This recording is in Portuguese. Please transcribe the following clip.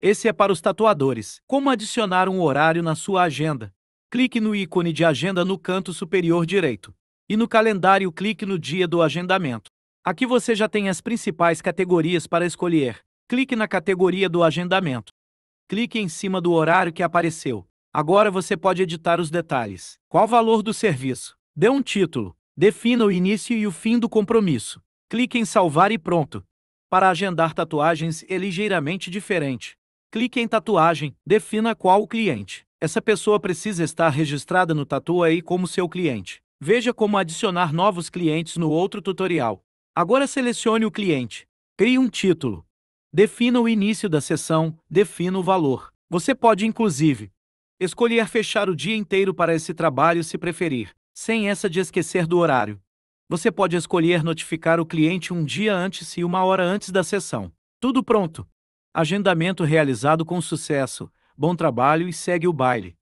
Esse é para os tatuadores. Como adicionar um horário na sua agenda? Clique no ícone de agenda no canto superior direito. E no calendário clique no dia do agendamento. Aqui você já tem as principais categorias para escolher. Clique na categoria do agendamento. Clique em cima do horário que apareceu. Agora você pode editar os detalhes. Qual valor do serviço? Dê um título. Defina o início e o fim do compromisso. Clique em salvar e pronto. Para agendar tatuagens é ligeiramente diferente. Clique em Tatuagem, defina qual o cliente. Essa pessoa precisa estar registrada no Tatuai como seu cliente. Veja como adicionar novos clientes no outro tutorial. Agora selecione o cliente. Crie um título. Defina o início da sessão, defina o valor. Você pode, inclusive, escolher fechar o dia inteiro para esse trabalho se preferir, sem essa de esquecer do horário. Você pode escolher notificar o cliente um dia antes e uma hora antes da sessão. Tudo pronto. Agendamento realizado com sucesso, bom trabalho e segue o baile.